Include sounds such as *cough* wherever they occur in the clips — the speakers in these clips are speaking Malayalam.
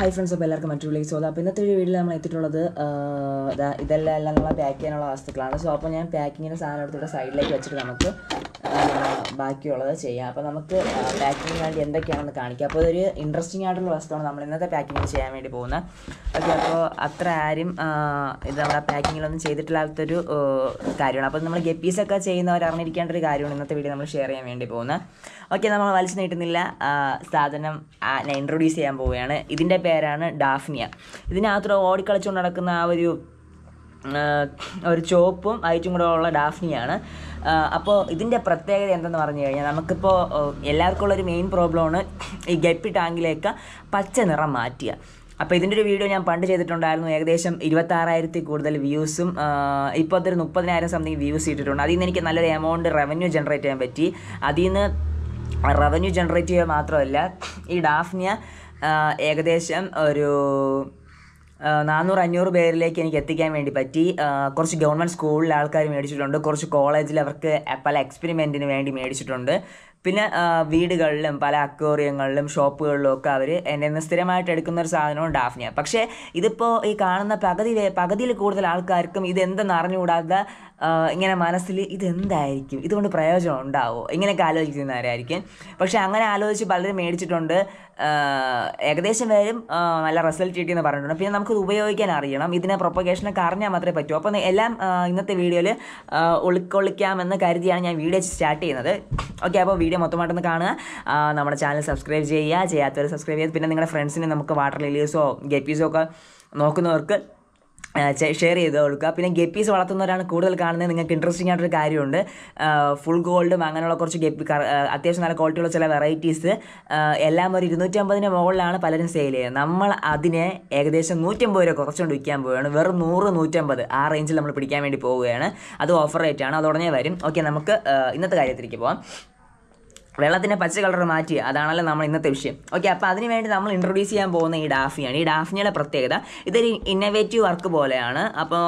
ഹൈ ഫ്രണ്ട്സ് അപ്പോൾ എല്ലാവർക്കും മറ്റൊരു വിളിക്ക് ചോദ്യം അപ്പോൾ ഇന്നത്തെ ഒരു വീട്ടിൽ നമ്മൾ എത്തിയിട്ടുള്ളത് അതാ ഇതെല്ലാം എല്ലാം നമ്മൾ പാക്ക് ചെയ്യാനുള്ള വസ്തുക്കളാണ് സോ അപ്പോൾ ഞാൻ പാക്കിങ്ങിൻ്റെ സാധനം എടുത്തിട്ട് സൈഡിലേക്ക് വെച്ചിട്ട് നമുക്ക് ബാക്കിയുള്ളത് ചെയ്യാം അപ്പോൾ നമുക്ക് പാക്കിങ്ങിന് വേണ്ടി എന്തൊക്കെയാണെന്ന് കാണിക്കാം അപ്പോൾ ഇതൊരു ഇൻട്രസ്റ്റിംഗ് ആയിട്ടുള്ള വസ്തുവാണ് നമ്മൾ ഇന്നത്തെ പാക്കിങ് ചെയ്യാൻ വേണ്ടി പോകുന്നത് ഓക്കെ അപ്പോൾ അത്ര ആരും ഇത് നമ്മുടെ പാക്കിങ്ങിലൊന്നും ചെയ്തിട്ടില്ലാത്തൊരു കാര്യമാണ് അപ്പോൾ നമ്മൾ ഗപ്പീസൊക്കെ ചെയ്യുന്നവർ അറിഞ്ഞിരിക്കേണ്ട ഒരു കാര്യമാണ് ഇന്നത്തെ വീഡിയോ നമ്മൾ ഷെയർ ചെയ്യാൻ വേണ്ടി പോകുന്നത് ഓക്കെ നമ്മൾ വലിച്ചു നീട്ടുന്നില്ല സാധനം ഞാൻ ഇൻട്രൊഡ്യൂസ് ചെയ്യാൻ പോവുകയാണ് ഇതിൻ്റെ പേരാണ് ഡാഫ്നിയ ഇതിനകത്ത് ഓടിക്കളിച്ചുകൊണ്ട് നടക്കുന്ന ആ ഒരു ഒരു ചോപ്പും ഐറ്റും കൂടെ ഉള്ള ഡാഫ്നിയാണ് അപ്പോൾ ഇതിൻ്റെ പ്രത്യേകത എന്തെന്ന് പറഞ്ഞു കഴിഞ്ഞാൽ നമുക്കിപ്പോൾ എല്ലാവർക്കും ഉള്ളൊരു മെയിൻ പ്രോബ്ലമാണ് ഈ ഗപ്പി ടാങ്കിലേക്ക് പച്ച നിറം മാറ്റുക അപ്പോൾ ഇതിൻ്റെ ഒരു വീഡിയോ ഞാൻ പണ്ട് ചെയ്തിട്ടുണ്ടായിരുന്നു ഏകദേശം ഇരുപത്താറായിരത്തിൽ കൂടുതൽ വ്യൂസും ഇപ്പോൾ അതൊരു മുപ്പതിനായിരം സംതിങ് വ്യൂസ് ഇട്ടിട്ടുണ്ട് അതിൽ നിന്ന് എനിക്ക് നല്ലൊരു എമൗണ്ട് റവന്യൂ ജനറേറ്റ് ചെയ്യാൻ പറ്റി അതിൽ നിന്ന് റവന്യൂ ജനറേറ്റ് ചെയ്യുക മാത്രമല്ല ഈ ഡാഫ്നിയ ഏകദേശം ഒരു നാനൂറ് അഞ്ഞൂറ് പേരിലേക്ക് എനിക്ക് എത്തിക്കാൻ വേണ്ടി പറ്റി കുറച്ച് ഗവൺമെൻറ് സ്കൂളിലെ ആൾക്കാർ മേടിച്ചിട്ടുണ്ട് കുറച്ച് കോളേജിൽ അവർക്ക് പല എക്സ്പെരിമെൻറ്റിന് വേണ്ടി മേടിച്ചിട്ടുണ്ട് പിന്നെ വീടുകളിലും പല അക്വേറിയങ്ങളിലും ഷോപ്പുകളിലും ഒക്കെ അവർ എൻ്റെ നിന്ന് സ്ഥിരമായിട്ട് എടുക്കുന്ന ഒരു സാധനമാണ് ഡാഫ്നിയ പക്ഷേ ഇതിപ്പോൾ ഈ കാണുന്ന പകുതി പകുതിയിൽ കൂടുതൽ ആൾക്കാർക്കും ഇതെന്തെന്ന് അറിഞ്ഞുകൂടാതെ ഇങ്ങനെ മനസ്സിൽ ഇതെന്തായിരിക്കും ഇതുകൊണ്ട് പ്രയോജനം ഉണ്ടാവുമോ ഇങ്ങനെയൊക്കെ ആലോചിക്കുന്നവരായിരിക്കും പക്ഷേ അങ്ങനെ ആലോചിച്ച് പലരും മേടിച്ചിട്ടുണ്ട് ഏകദേശം പേരും നല്ല റിസൾട്ട് കിട്ടിയെന്ന് പറഞ്ഞിട്ടുണ്ട് പിന്നെ നമുക്കിത് ഉപയോഗിക്കാൻ അറിയണം ഇതിനെ പ്രൊപ്പഗേഷനൊക്കെ അറിഞ്ഞാൽ മാത്രമേ പറ്റൂ അപ്പോൾ എല്ലാം ഇന്നത്തെ വീഡിയോയിൽ ഉൾക്കൊള്ളിക്കാമെന്ന് കരുതിയാണ് ഞാൻ വീഡിയോ സ്റ്റാർട്ട് ചെയ്യുന്നത് ഓക്കെ അപ്പോൾ വീഡിയോ മൊത്തമായിട്ടൊന്ന് കാണുക നമ്മുടെ ചാനൽ സബ്സ്ക്രൈബ് ചെയ്യുക ചെയ്യാത്തവർ സബ്സ്ക്രൈബ് ചെയ്യുക പിന്നെ നിങ്ങളുടെ ഫ്രണ്ട്സിന് നമുക്ക് വാട്ടർ ലിലീസോ ഗപ്പീസോ ഒക്കെ നോക്കുന്നവർക്ക് ഷെയർ ചെയ്ത് കൊടുക്കുക പിന്നെ ഗപ്പീസ് വളർത്തുന്നവരാണ് കൂടുതൽ കാണുന്നത് നിങ്ങൾക്ക് ഇൻട്രസ്റ്റിംഗ് ആയിട്ടൊരു കാര്യമുണ്ട് ഫുൾ ഗോൾഡും അങ്ങനെയുള്ള കുറച്ച് ഗപ്പി അത്യാവശ്യം നല്ല ക്വാളിറ്റിയുള്ള ചില വെറൈറ്റീസ് എല്ലാം ഒരു ഇരുന്നൂറ്റമ്പതിന് മുകളിലാണ് പലരും സെയിൽ ചെയ്യുന്നത് നമ്മൾ അതിനെ ഏകദേശം നൂറ്റമ്പത് രൂപ കുറച്ചുകൊണ്ട് വിൽക്കാൻ പോവുകയാണ് വെറും നൂറ് നൂറ്റമ്പത് ആ റേഞ്ചിൽ നമ്മൾ പിടിക്കാൻ വേണ്ടി പോവുകയാണ് അത് ഓഫർ റേറ്റ് ആണ് അത് ഉടനെ വരും ഓക്കെ നമുക്ക് ഇന്നത്തെ കാര്യത്തിലേക്ക് പോകാം വെള്ളത്തിൻ്റെ പച്ച കളർ മാറ്റി അതാണല്ലോ നമ്മൾ ഇന്നത്തെ വിഷയം ഓക്കെ അപ്പോൾ അതിന് വേണ്ടി നമ്മൾ ഇൻട്രൊഡ്യൂസ് ചെയ്യാൻ പോകുന്ന ഈ ഡാഫിയാണ് ഈ ഡാഫിനിയുടെ പ്രത്യേകത ഇതൊരു ഇന്നവേറ്റീവ് വർക്ക് പോലെയാണ് അപ്പോൾ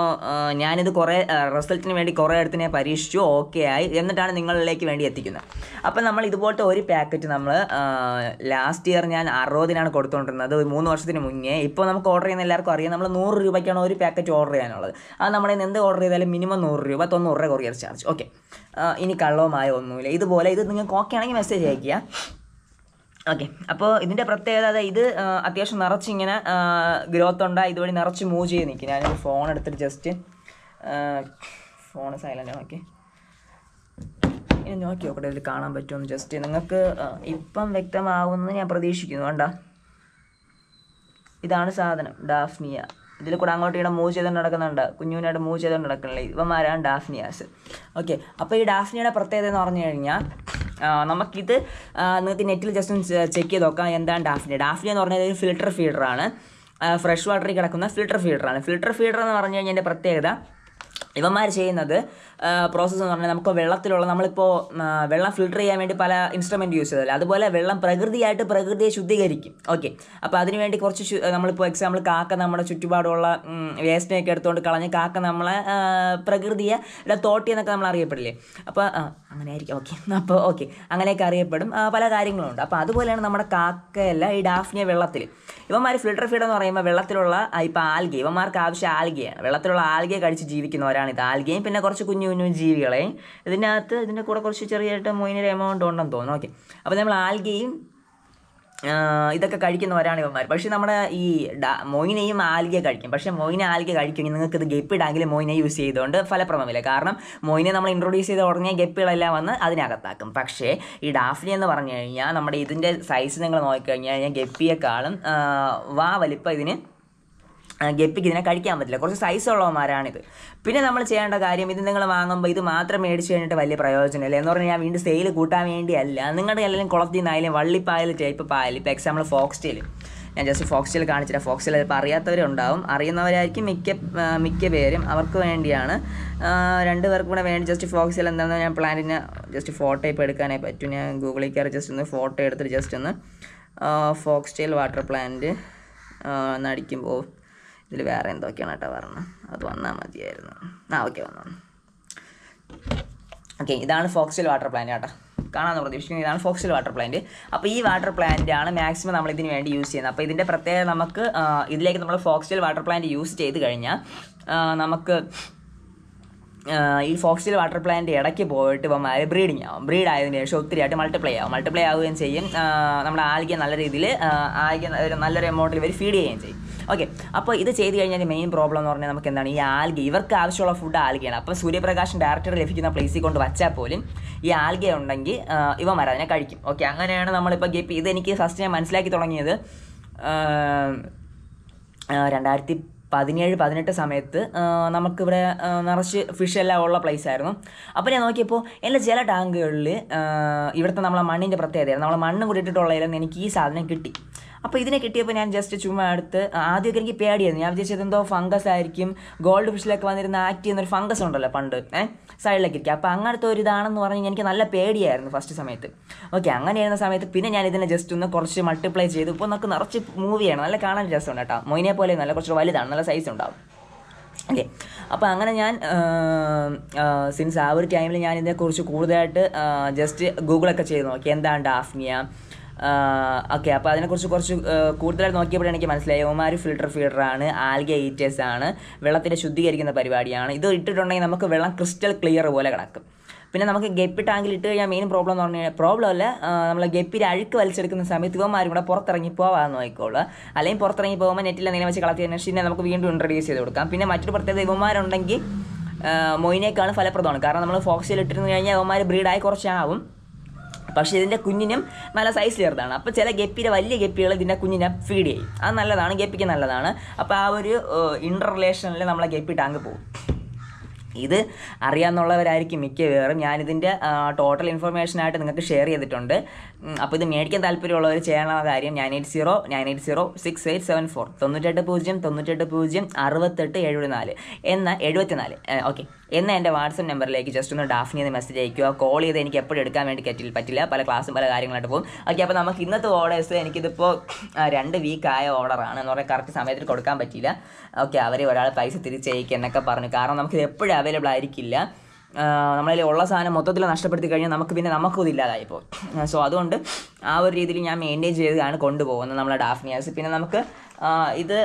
ഞാനിത് കുറേ റിസൾട്ടിന് വേണ്ടി കുറേ അടുത്തിനെ പരീക്ഷിച്ചു ഓക്കെ ആയി എന്നിട്ടാണ് നിങ്ങളിലേക്ക് വേണ്ടി എത്തിക്കുന്നത് അപ്പോൾ നമ്മൾ ഇതുപോലത്തെ ഒരു പാക്കറ്റ് നമ്മൾ ലാസ്റ്റ് ഇയർ ഞാൻ അറുപതിനാണ് കൊടുത്തുകൊണ്ടിരുന്നത് ഒരു മൂന്ന് വർഷത്തിന് മുന്നേ ഇപ്പോൾ നമുക്ക് ഓർഡർ ചെയ്യുന്ന എല്ലാവർക്കും അറിയാം നമ്മൾ നൂറ് രൂപയ്ക്കാണ് ഒരു പാക്കറ്റ് ഓർഡർ ചെയ്യാനുള്ളത് അത് നമ്മളിന്ന് എന്ത് ഓർഡർ ചെയ്താലും മിനിമം നൂറ് രൂപ തൊണ്ണൂറ് രൂപ കൊറിയർ ചാർജ് ഓക്കെ ഇനി കള്ളവുമായ ഒന്നുമില്ല ഇതുപോലെ ഇത് നിങ്ങൾക്ക് ഓക്കെ ആണെങ്കിൽ മെസ്സേജ് അയക്കുക ഓക്കെ അപ്പോൾ ഇതിൻ്റെ പ്രത്യേകത ഇത് അത്യാവശ്യം നിറച്ചിങ്ങനെ ഗ്രോത്ത് ഉണ്ട് ഇതുവഴി നിറച്ച് മൂവ് ചെയ്ത് നിൽക്കും ഞാൻ ഫോൺ എടുത്തിട്ട് ജസ്റ്റ് ഫോൺ സൈലൻ്റ് നോക്കി ഇനി നോക്കി നോക്കട്ടെ ഇതിൽ കാണാൻ പറ്റുമെന്ന് ജസ്റ്റ് നിങ്ങൾക്ക് ഇപ്പം വ്യക്തമാവുമെന്ന് ഞാൻ പ്രതീക്ഷിക്കുന്നു വേണ്ട ഇതാണ് സാധനം ഡാഫ്നിയ ഇതിൽ കൂടെ അങ്ങോട്ട് ഇവിടെ മൂവ് ചെയ്തുകൊണ്ട് നടക്കുന്നുണ്ട് കുഞ്ഞുവിനായിട്ട് മൂവ് ചെയ്തുകൊണ്ട് നടക്കുന്നില്ല ഇവന്മാരാണ് ഡാഫ്നിയാസ് ഓക്കെ അപ്പോൾ ഈ ഡാഫ്നിയുടെ പ്രത്യേകത എന്ന് പറഞ്ഞു കഴിഞ്ഞാൽ നമുക്കിത് നിങ്ങൾക്ക് നെറ്റിൽ ജസ്റ്റ് ഒന്ന് ചെക്ക് ചെയ്ത് നോക്കാം എന്താണ് ഡാഫ്നിയ ഡാഫ്നിയ എന്ന് പറഞ്ഞാൽ ഒരു ഫിൽട്ടർ ഫീഡറാണ് ഫ്രഷ് വാട്ടറിൽ കിടക്കുന്ന ഫിൽട്ടർ ഫീഡറാണ് ഫിൽട്ടർ ഫീഡർ എന്ന് പറഞ്ഞു കഴിഞ്ഞാൽ എൻ്റെ പ്രത്യേകത ഇവന്മാർ ചെയ്യുന്നത് പ്രോസസ്സ് എന്ന് പറഞ്ഞാൽ നമുക്ക് വെള്ളത്തിലുള്ള നമ്മളിപ്പോൾ വെള്ളം ഫിൽട്ടർ ചെയ്യാൻ വേണ്ടി പല ഇൻസ്ട്രുമെൻ്റ് യൂസ് ചെയ്തല്ലോ അതുപോലെ വെള്ളം പ്രകൃതിയായിട്ട് പ്രകൃതിയെ ശുദ്ധീകരിക്കും ഓക്കെ അപ്പോൾ അതിനുവേണ്ടി കുറച്ച് നമ്മളിപ്പോൾ എക്സാമ്പിൾ കാക്ക നമ്മുടെ ചുറ്റുപാടുള്ള വേസ്റ്റിനെയൊക്കെ എടുത്തുകൊണ്ട് കളഞ്ഞ് കാക്ക നമ്മളെ പ്രകൃതിയെ തോട്ടി എന്നൊക്കെ നമ്മൾ അറിയപ്പെടില്ലേ അപ്പോൾ അങ്ങനെ ആയിരിക്കും ഓക്കെ *laughs* അപ്പോൾ ഓക്കെ അങ്ങനെയൊക്കെ അറിയപ്പെടും പല കാര്യങ്ങളുണ്ട് അപ്പോൾ അതുപോലെയാണ് നമ്മുടെ കാക്കയല്ല ഈ ഡാഫ്നിയ വെള്ളത്തിൽ ഇവന്മാർ ഫിൽട്ടർ ഫീഡ് എന്ന് പറയുമ്പോൾ വെള്ളത്തിലുള്ള ഇപ്പോൾ ആൽഗി ഇവന്മാർക്ക് ആവശ്യം ആൽഗിയാണ് വെള്ളത്തിലുള്ള ആൽഗിയെ കഴിച്ച് ജീവിക്കുന്നവരാണ് ഇത് ആൽഗയും പിന്നെ കുറച്ച് കുഞ്ഞു കുഞ്ഞു ജീവികളെയും ഇതിനകത്ത് ഇതിൻ്റെ കൂടെ കുറച്ച് ചെറിയായിട്ട് മൊയിനൊരു എമൗണ്ട് ഉണ്ടെന്ന് തോന്നുന്നു ഓക്കെ അപ്പോൾ നമ്മൾ ആൽഗയും ഇതൊക്കെ കഴിക്കുന്നവരാണ് ഇവന്മാർ പക്ഷേ നമ്മുടെ ഈ മൊയിനെയും ആൽഗയെ കഴിക്കും പക്ഷേ മൊയിനെ ആൽഗയെ കഴിക്കുമെങ്കിൽ നിങ്ങൾക്ക് ഇത് ഗപ്പിടാങ്കിൽ മോയിനെ യൂസ് ചെയ്തുകൊണ്ട് ഫലപ്രദമില്ല കാരണം മോയിനെ നമ്മൾ ഇൻട്രൊഡ്യൂസ് ചെയ്ത് ഉടനെ ഗപ്പികളെല്ലാം വന്ന് അതിനകത്താക്കും പക്ഷേ ഈ ഡാഫ്നി എന്ന് പറഞ്ഞു കഴിഞ്ഞാൽ നമ്മുടെ ഇതിൻ്റെ സൈസ് നിങ്ങൾ നോക്കിക്കഴിഞ്ഞാൽ കഴിഞ്ഞാൽ ഗപ്പിയേക്കാളും വാ വലിപ്പം ഇതിന് ഗപ്പിക്ക് ഇതിനെ കഴിക്കാൻ പറ്റില്ല കുറച്ച് സൈസ് ഉള്ളവന്മാരാണിത് പിന്നെ നമ്മൾ ചെയ്യേണ്ട കാര്യം ഇത് നിങ്ങൾ വാങ്ങുമ്പോൾ ഇത് മാത്രം മേടിച്ച് കഴിഞ്ഞിട്ട് വലിയ പ്രയോജനമില്ല എന്ന് പറഞ്ഞാൽ ഞാൻ വീണ്ടും സെയിൽ കൂട്ടാൻ വേണ്ടിയല്ല നിങ്ങളുടെ എല്ലാവരും കുളത്തിൽ നിന്നായാലും വള്ളിപ്പായൽ ടൈപ്പ് പായൽ ഇപ്പോൾ എക്സാമ്പിൾ ഫോക്സ്റ്റേൽ ഞാൻ ജസ്റ്റ് ഫോക്സിൽ കാണിച്ചിട്ട് ഫോക്സിൽ ഇപ്പോൾ അറിയാത്തവരുണ്ടാവും അറിയുന്നവരായിരിക്കും മിക്ക മിക്ക പേരും അവർക്ക് വേണ്ടിയാണ് രണ്ട് പേർക്കും കൂടെ വേണ്ടി ജസ്റ്റ് ഫോക്സിൽ എന്താണെന്ന് ഞാൻ പ്ലാന്റിനെ ജസ്റ്റ് ഫോട്ടോ ഇപ്പോൾ എടുക്കാനേ പറ്റും ഞാൻ ഗൂഗിളിൽ കയറി ജസ്റ്റ് ഒന്ന് ഫോട്ടോ എടുത്തിട്ട് ജസ്റ്റ് ഒന്ന് ഫോക്സ്റ്റൈൽ വാട്ടർ പ്ലാന്റ് നടിക്കുമ്പോൾ ഇതിൽ വേറെ എന്തൊക്കെയാണ് കേട്ടോ പറഞ്ഞത് അത് വന്നാൽ മതിയായിരുന്നു ആ ഓക്കെ വന്നു ഓക്കെ ഇതാണ് ഫോക്സിൽ വാട്ടർ പ്ലാന്റ് കേട്ടോ കാണാമെന്ന് പ്രതീക്ഷിക്കുന്നത് ഇതാണ് ഫോക്സിൽ വാട്ടർ പ്ലാന്റ് അപ്പോൾ ഈ വാട്ടർ പ്ലാന്റ് ആണ് മാക്സിമം നമ്മൾ ഇതിന് വേണ്ടി യൂസ് ചെയ്യുന്നത് അപ്പോൾ ഇതിൻ്റെ പ്രത്യേകത നമുക്ക് ഇതിലേക്ക് നമ്മൾ ഫോക്സിൽ വാട്ടർ പ്ലാന്റ് യൂസ് ചെയ്ത് കഴിഞ്ഞാൽ നമുക്ക് ഈ ഫോക്സിൽ വാട്ടർ പ്ലാന്റ് ഇടയ്ക്ക് പോയിട്ട് ഇപ്പം ബ്രീഡിങ് ആവും ബ്രീഡ് ആയതിനു ശേഷം ഒത്തിരി ആയിട്ട് മൾട്ടിപ്ലൈ ആവും മൾട്ടിപ്ലൈ ആവുകയും ചെയ്യും നമ്മുടെ ആൽഗെ നല്ല രീതിയിൽ ഒരു നല്ലൊരു എമൗണ്ടിൽ ഇവർ ഫീഡ് ചെയ്യുകയും ചെയ്യും ഓക്കെ അപ്പോൾ ഇത് ചെയ്ത് കഴിഞ്ഞാൽ മെയിൻ പ്രോബ്ലം എന്ന് പറഞ്ഞാൽ നമുക്ക് എന്താണ് ഈ ആൽഗ ഇവർക്ക് ആവശ്യമുള്ള ഫുഡ് ആൽഗയാണ് അപ്പോൾ സൂര്യപ്രകാശം ഡയറക്റ്റ് ലഭിക്കുന്ന പ്ലേസിൽ കൊണ്ട് വച്ചാൽ പോലും ഈ ആൽഗ ഉണ്ടെങ്കിൽ ഇവ അതിനെ കഴിക്കും ഓക്കെ അങ്ങനെയാണ് നമ്മളിപ്പോൾ ഗപ്പി ഇത് എനിക്ക് ഫസ്റ്റ് ഞാൻ മനസ്സിലാക്കി തുടങ്ങിയത് രണ്ടായിരത്തി പതിനേഴ് പതിനെട്ട് സമയത്ത് നമുക്കിവിടെ നിറച്ച് ഫിഷ് എല്ലാം ഉള്ള പ്ലേസ് ആയിരുന്നു അപ്പോൾ ഞാൻ നോക്കിയപ്പോൾ എൻ്റെ ചില ടാങ്കുകളിൽ ഇവിടുത്തെ നമ്മളെ മണ്ണിൻ്റെ പ്രത്യേകതയാണ് നമ്മൾ മണ്ണ് കൂടിയിട്ടുള്ളതിൽ എനിക്ക് ഈ സാധനം കിട്ടി അപ്പോൾ ഇതിനെ കിട്ടിയപ്പോൾ ഞാൻ ജസ്റ്റ് ചുമ്മാ എടുത്ത് ആദ്യമൊക്കെ എനിക്ക് പേടിയായിരുന്നു ഞാൻ വിചാരിച്ചത് എന്തോ ഫംഗസ് ആയിരിക്കും ഗോൾഡ് ഫിഷിലൊക്കെ വന്നിരുന്ന ആറ്റി എന്നൊരു ഫംഗസ് ഉണ്ടല്ലോ പണ്ട് സൈഡിലേക്ക് ഇരിക്കുക അപ്പോൾ അങ്ങനത്തെ ഒരു ഇതാണെന്ന് പറഞ്ഞ് എനിക്ക് നല്ല പേടിയായിരുന്നു ഫസ്റ്റ് സമയത്ത് ഓക്കെ അങ്ങനെയായിരുന്ന സമയത്ത് പിന്നെ ഞാൻ ഇതിനെ ജസ്റ്റ് ഒന്ന് കുറച്ച് മൾട്ടിപ്ലൈ ചെയ്തു ഇപ്പോൾ നമുക്ക് നിറച്ച് മൂവിയാണ് നല്ല കാണാൻ രസമുണ്ട് കേട്ടോ മൊയിനെ പോലെ നല്ല കുറച്ച് വലുതാണ് നല്ല സൈസ് ഉണ്ടാവും ഓക്കെ അപ്പോൾ അങ്ങനെ ഞാൻ സിൻസ് ആ ഒരു ടൈമിൽ ഞാൻ ഇതിനെക്കുറിച്ച് കൂടുതലായിട്ട് ജസ്റ്റ് ഗൂഗിളൊക്കെ ചെയ്ത് നോക്കി എന്താണ് ഡാഫ്നിയ ഓക്കെ അപ്പോൾ അതിനെക്കുറിച്ച് കുറച്ച് കൂടുതലായി നോക്കിയപ്പോഴാണ് എനിക്ക് മനസ്സിലായി ഒമാര് ഫിൽട്ടർ ഫീഡറാണ് ആൽഗ ഈറ്റേഴ്സ് ആണ് വെള്ളത്തിൻ്റെ ശുദ്ധീകരിക്കുന്ന പരിപാടിയാണ് ഇത് ഇട്ടിട്ടുണ്ടെങ്കിൽ നമുക്ക് വെള്ളം ക്രിസ്റ്റൽ ക്ലിയർ പോലെ കിടക്കും പിന്നെ നമുക്ക് ഗപ്പി ടാങ്കിൽ ഇട്ട് കഴിഞ്ഞാൽ മെയിൻ പ്രോബ്ലം എന്ന് പറഞ്ഞു കഴിഞ്ഞാൽ പ്രോബ്ലം അല്ല നമ്മൾ ഗപ്പിയിൽ അഴുക്ക് വലിച്ചെടുക്കുന്ന സമയത്ത് ഇവന്മാരും കൂടെ പുറത്തിറങ്ങി പോകാതെ നോക്കിക്കോളൂ അല്ലെങ്കിൽ പുറത്തിറങ്ങി പോകുമ്പോൾ നെറ്റിൽ എന്തെങ്കിലും വെച്ച് കളത്തി പിന്നെ നമുക്ക് വീണ്ടും ഇൻട്രൊഡ്യൂസ് ചെയ്ത് കൊടുക്കാം പിന്നെ മറ്റൊരു പ്രത്യേകത ഇവന്മാരുണ്ടെങ്കിൽ മൊയിനേക്കാണ് ഫലപ്രദമാണ് കാരണം നമ്മൾ ഫോക്സിൽ ഇട്ടിരുന്നു കഴിഞ്ഞാൽ ഇവന്മാർ ബ്രീഡായി കുറച്ചാവും പക്ഷേ ഇതിൻ്റെ കുഞ്ഞിനും നല്ല സൈസ് ചെറുതാണ് അപ്പോൾ ചില ഗപ്പിയുടെ വലിയ ഗപ്പികൾ ഇതിൻ്റെ കുഞ്ഞിനെ ഫീഡ് ചെയ്യും അത് നല്ലതാണ് ഗപ്പിക്ക് നല്ലതാണ് അപ്പോൾ ആ ഒരു ഇൻ്റർ റിലേഷനിൽ നമ്മളെ ഗപ്പി ടാങ്ക് പോകും ഇത് അറിയാമെന്നുള്ളവരായിരിക്കും മിക്കവാറും ഞാനിതിൻ്റെ ടോട്ടൽ ഇൻഫർമേഷനായിട്ട് നിങ്ങൾക്ക് ഷെയർ ചെയ്തിട്ടുണ്ട് അപ്പോൾ ഇത് മേടിക്കാൻ താല്പര്യമുള്ളവർ ചെയ്യാനുള്ള കാര്യം nine eight zero nine eight zero six eight seven four തൊണ്ണൂറ്റെട്ട് പൂജ്യം തൊണ്ണൂറ്റെട്ട് പൂജ്യം അറുപത്തെട്ട് നാല് എന്ന എഴുപത്തിനാല് ഓക്കെ എന്ന എൻ്റെ വാട്സപ്പ് നമ്പറിലേക്ക് ജസ്റ്റ് ഒന്ന് ഡാഫിനി എന്ന് മെസ്സേജ് അയക്കുക കോൾ ചെയ്ത് എനിക്ക് എപ്പോഴും എടുക്കാൻ വേണ്ടി കറ്റിൽ പറ്റില്ല പല ക്ലാസ്സും പല കാര്യങ്ങളായിട്ട് പോകും ഓക്കെ അപ്പോൾ നമുക്ക് ഇന്നത്തെ ഓർഡേഴ്സ് എനിക്കിതിപ്പോൾ രണ്ട് വീക്കായ ഓർഡറാണ് എന്ന് പറഞ്ഞാൽ കറക്റ്റ് സമയത്തിൽ കൊടുക്കാൻ പറ്റിയില്ല ഓക്കെ അവർ ഒരാൾ പൈസ തിരിച്ചയക്കുക എന്നൊക്കെ പറഞ്ഞു കാരണം നമുക്കിത് എപ്പോഴും അവൈലബിൾ ആയിരിക്കില്ല നമ്മളതിൽ ഉള്ള സാധനം മൊത്തത്തിൽ നഷ്ടപ്പെടുത്തി കഴിഞ്ഞാൽ നമുക്ക് പിന്നെ നമുക്കും ഇതില്ലാതായിപ്പോൾ സോ അതുകൊണ്ട് ആ ഒരു രീതിയിൽ ഞാൻ മെയിൻറ്റെയിൻ ചെയ്താണ് കൊണ്ടുപോകുന്നത് നമ്മളെ ഡാഫ്നിയാസ് പിന്നെ നമുക്ക് ഇത്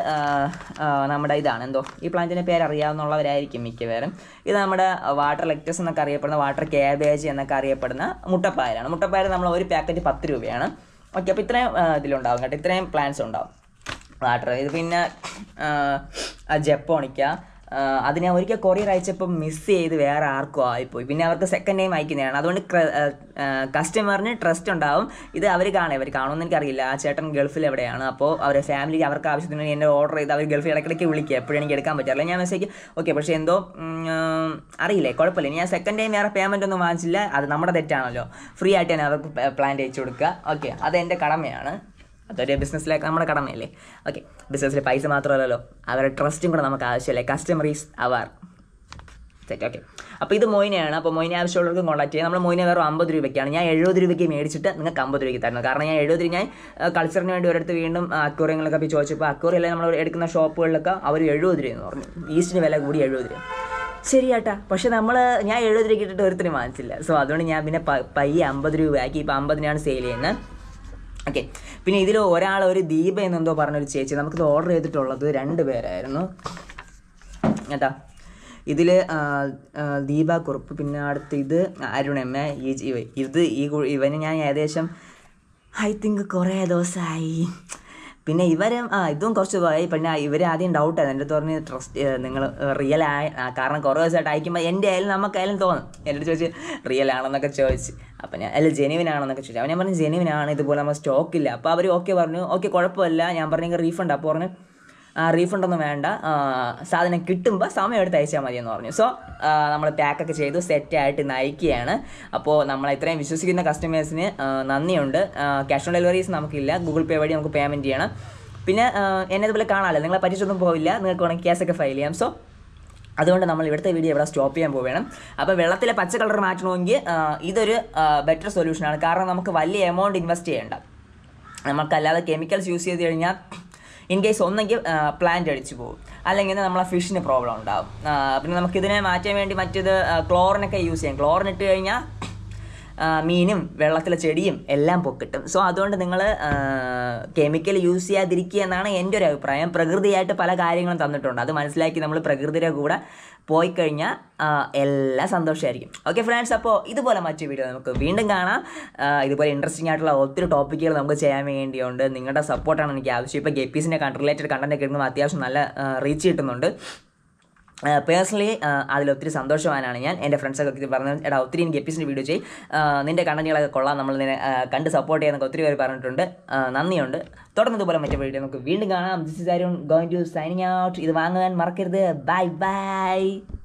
നമ്മുടെ ഇതാണ് എന്തോ ഈ പ്ലാന്റിൻ്റെ പേര് അറിയാവുന്നവരായിരിക്കും മിക്കവാറും ഇത് നമ്മുടെ വാട്ടർ ലെക്ടസ് എന്നൊക്കെ അറിയപ്പെടുന്ന വാട്ടർ ക്യാബേജ് എന്നൊക്കെ അറിയപ്പെടുന്ന മുട്ടപ്പായലാണ് മുട്ടപ്പായൽ നമ്മൾ ഒരു പാക്കറ്റ് പത്ത് രൂപയാണ് ഓക്കെ അപ്പോൾ ഇത്രയും ഇതിലുണ്ടാവും കേട്ടോ ഇത്രയും പ്ലാന്റ്സ് ഉണ്ടാവും വാട്ടർ ഇത് പിന്നെ ജപ്പോണിക്ക അതിനെ ഞാൻ ഒരിക്കൽ കൊറിയർ അയച്ചപ്പോൾ മിസ് ചെയ്ത് വേറെ ആർക്കും ആയിപ്പോയി പിന്നെ അവർക്ക് സെക്കൻഡ് ടൈം അയക്കുന്നതാണ് അതുകൊണ്ട് കസ്റ്റമറിന് ട്രസ്റ്റ് ഉണ്ടാവും ഇത് അവർ കാണും അവർ കാണുമെന്ന് എനിക്കറിയില്ല ആ ചേട്ടൻ ഗൾഫിൽ എവിടെയാണ് അപ്പോൾ അവരെ ഫാമിലിക്ക് അവർക്ക് ആവശ്യത്തിന് എന്നെ ഓർഡർ ചെയ്ത് അവർ ഗൾഫിൽ ഇടയ്ക്കിടയ്ക്ക് വിളിക്കുക എപ്പോഴും എനിക്ക് എടുക്കാൻ പറ്റില്ല ഞാൻ മെസ്സേജ് ഓക്കെ പക്ഷേ എന്തോ അറിയില്ലേ കുഴപ്പമില്ല ഞാൻ സെക്കൻഡ് ടൈം വേറെ പേയ്മെൻ്റ് ഒന്നും വാങ്ങിച്ചില്ല അത് നമ്മുടെ തെറ്റാണല്ലോ ഫ്രീ ആയിട്ട് ഞാൻ അവർക്ക് പ്ലാൻ അയച്ചു കൊടുക്കുക ഓക്കെ അത് എൻ്റെ കടമയാണ് അതൊരു ബിസിനസ്സിലേക്ക് നമ്മുടെ കടമയല്ലേ ഓക്കെ ബിസിനസ്സിൽ പൈസ മാത്രമല്ലല്ലോ അവരുടെ ട്രസ്റ്റും കൂടെ നമുക്ക് ആവശ്യമല്ലേ customer is our asset okay അപ്പോൾ ഇത് മോയിനെയാണ് അപ്പോൾ മോയിനെ ആവശ്യമുള്ളവർക്കും കോൺടാക്ട് ചെയ്യാം നമ്മൾ മോയിനെ വെറും അമ്പത് രൂപയ്ക്കാണ് ഞാൻ എഴുപത് രൂപയ്ക്ക് മേടിച്ചിട്ട് നിങ്ങൾക്ക് അമ്പത് രൂപയ്ക്ക് തരണം കാരണം ഞാൻ എഴുപത് ഞാൻ കൾച്ചറിന് വേണ്ടി ഒരിടത്ത് വീണ്ടും അക്വറിയങ്ങളൊക്കെ പോയി ചോദിച്ചപ്പോൾ അക്വറിയല്ല നമ്മൾ എടുക്കുന്ന ഷോപ്പുകളിലൊക്കെ അവർ എഴുപത് രൂപ എന്ന് പറഞ്ഞു ഈസ്റ്റിന് വില കൂടി എഴുപത് രൂപ ശരിയാട്ടാ പക്ഷെ നമ്മൾ ഞാൻ എഴുപത് രൂപയ്ക്ക് ഇട്ടിട്ട് ഒരുത്തിനും വാങ്ങിച്ചില്ല സോ അതുകൊണ്ട് ഞാൻ പിന്നെ പയ്യെ അമ്പത് രൂപയാക്കി ഇപ്പോൾ അമ്പതിനാണ് സെയിൽ ചെയ്യുന്നത് ഓക്കെ പിന്നെ ഇതിൽ ഒരാൾ ഒരു ദീപ എന്നെന്തോ പറഞ്ഞൊരു ചേച്ചി നമുക്കിത് ഓർഡർ ചെയ്തിട്ടുള്ളത് രണ്ട് പേരായിരുന്നു കേട്ടാ ഇതിൽ ദീപ കുറുപ്പ് പിന്നെ അടുത്ത് ഇത് അരുണമ്മ ഈ ഇത് ഈ ഇവന് ഞാൻ ഏകദേശം ഐ തിങ്ക് കുറേ ദിവസമായി പിന്നെ ഇവരെ ആ ഇതും കുറച്ച് പോയി പിന്നെ ഇവർ ആദ്യം ഡൗട്ട് എൻ്റെ അടുത്ത് ട്രസ്റ്റ് നിങ്ങൾ റിയൽ ആയ കാരണം കുറേ ദിവസമായിട്ട് അയക്കുമ്പോൾ എൻ്റെ ആയാലും നമുക്കായാലും തോന്നും എൻ്റെ അടുത്ത് ചോദിച്ച് റിയൽ ആണെന്നൊക്കെ ചോദിച്ച് അപ്പം ഞാൻ അല്ല ജെനുവിൻ ആണെന്നൊക്കെ ചോദിച്ചു അപ്പം ഞാൻ പറഞ്ഞു ജെനുവിൻ ആണ് ഇതുപോലെ നമ്മൾ ഇല്ല അപ്പോൾ അവർ ഓക്കെ പറഞ്ഞു ഓക്കെ കുഴപ്പമില്ല ഞാൻ പറഞ്ഞു റീഫണ്ട് അപ്പോൾ പറഞ്ഞു റീഫണ്ടൊന്നും വേണ്ട സാധനം കിട്ടുമ്പോൾ സമയം എടുത്ത് അയച്ചാൽ മതി എന്ന് പറഞ്ഞു സോ നമ്മൾ പാക്കൊക്കെ ചെയ്തു സെറ്റായിട്ട് നയിക്കുകയാണ് അപ്പോൾ നമ്മൾ ഇത്രയും വിശ്വസിക്കുന്ന കസ്റ്റമേഴ്സിന് നന്ദിയുണ്ട് ക്യാഷ് ഓൺ ഡെലിവറീസ് നമുക്കില്ല ഗൂഗിൾ പേ വഴി നമുക്ക് പേയ്മെൻറ്റ് ചെയ്യണം പിന്നെ എന്നെ ഇതുപോലെ കാണാമല്ലോ നിങ്ങളെ പറ്റിച്ചൊന്നും പോവില്ല നിങ്ങൾക്ക് വേണമെങ്കിൽ കേസൊക്കെ ഫയൽ ചെയ്യാം സോ അതുകൊണ്ട് നമ്മൾ ഇവിടുത്തെ വീഡിയോ ഇവിടെ സ്റ്റോപ്പ് ചെയ്യാൻ പോവുകയാണ് അപ്പോൾ വെള്ളത്തിലെ പച്ച കളർ മാറ്റണമെങ്കിൽ ഇതൊരു ബെറ്റർ സൊല്യൂഷനാണ് കാരണം നമുക്ക് വലിയ എമൗണ്ട് ഇൻവെസ്റ്റ് ചെയ്യേണ്ട നമുക്കല്ലാതെ കെമിക്കൽസ് യൂസ് ചെയ്ത് കഴിഞ്ഞാൽ ഇൻ കേസ് ഒന്നെങ്കിൽ പ്ലാന്റ് അടിച്ചു പോകും അല്ലെങ്കിൽ നമ്മൾ ആ ഫിഷിന് പ്രോബ്ലം ഉണ്ടാകും പിന്നെ നമുക്കിതിനെ മാറ്റാൻ വേണ്ടി മറ്റേത് ക്ലോറിനൊക്കെ യൂസ് ചെയ്യാം ക്ലോറിൻ ഇട്ട് കഴിഞ്ഞാൽ മീനും വെള്ളത്തിലെ ചെടിയും എല്ലാം പൊക്കിട്ടും സോ അതുകൊണ്ട് നിങ്ങൾ കെമിക്കൽ യൂസ് ചെയ്യാതിരിക്കുക എന്നാണ് എൻ്റെ ഒരു അഭിപ്രായം പ്രകൃതിയായിട്ട് പല കാര്യങ്ങളും തന്നിട്ടുണ്ട് അത് മനസ്സിലാക്കി നമ്മൾ പ്രകൃതിയുടെ കൂടെ പോയി കഴിഞ്ഞാൽ എല്ലാ സന്തോഷമായിരിക്കും ഓക്കെ ഫ്രണ്ട്സ് അപ്പോൾ ഇതുപോലെ മറ്റു വീഡിയോ നമുക്ക് വീണ്ടും കാണാം ഇതുപോലെ ഇൻട്രസ്റ്റിംഗ് ആയിട്ടുള്ള ഒത്തിരി ടോപ്പിക്കുകൾ നമുക്ക് ചെയ്യാൻ വേണ്ടിയുണ്ട് നിങ്ങളുടെ സപ്പോർട്ടാണ് എനിക്ക് ആവശ്യം ഇപ്പോൾ ഗപ്പീസിൻ്റെ റിലേറ്റഡ് കണ്ടൻറ്റ് എടുക്കുമ്പോൾ അത്യാവശ്യം നല്ല റീച്ച് കിട്ടുന്നുണ്ട് പേഴ്സണലി അതിൽ ഒത്തിരി സന്തോഷവാനാണ് ഞാൻ എൻ്റെ ഫ്രണ്ട്സൊക്കെ പറഞ്ഞു എടാ ഒത്തിരി എനിക്ക് എപ്പിസിൻ്റെ വീഡിയോ ചെയ്യും നിൻ്റെ കണ്ടന്റുകളൊക്കെ കൊള്ളാം നമ്മൾ നിന്നെ കണ്ട് സപ്പോർട്ട് ചെയ്യാനൊക്കെ ഒത്തിരി പേര് പറഞ്ഞിട്ടുണ്ട് നന്ദിയുണ്ട് തുടർന്നതുപോലെ മറ്റേ വീഡിയോ നമുക്ക് വീണ്ടും കാണാം ദിസ് ഇസ് ആരും ഗോയിങ് ടു സൈനിങ് ഔട്ട് ഇത് വാങ്ങാൻ മറക്കരുത് ബൈ ബൈ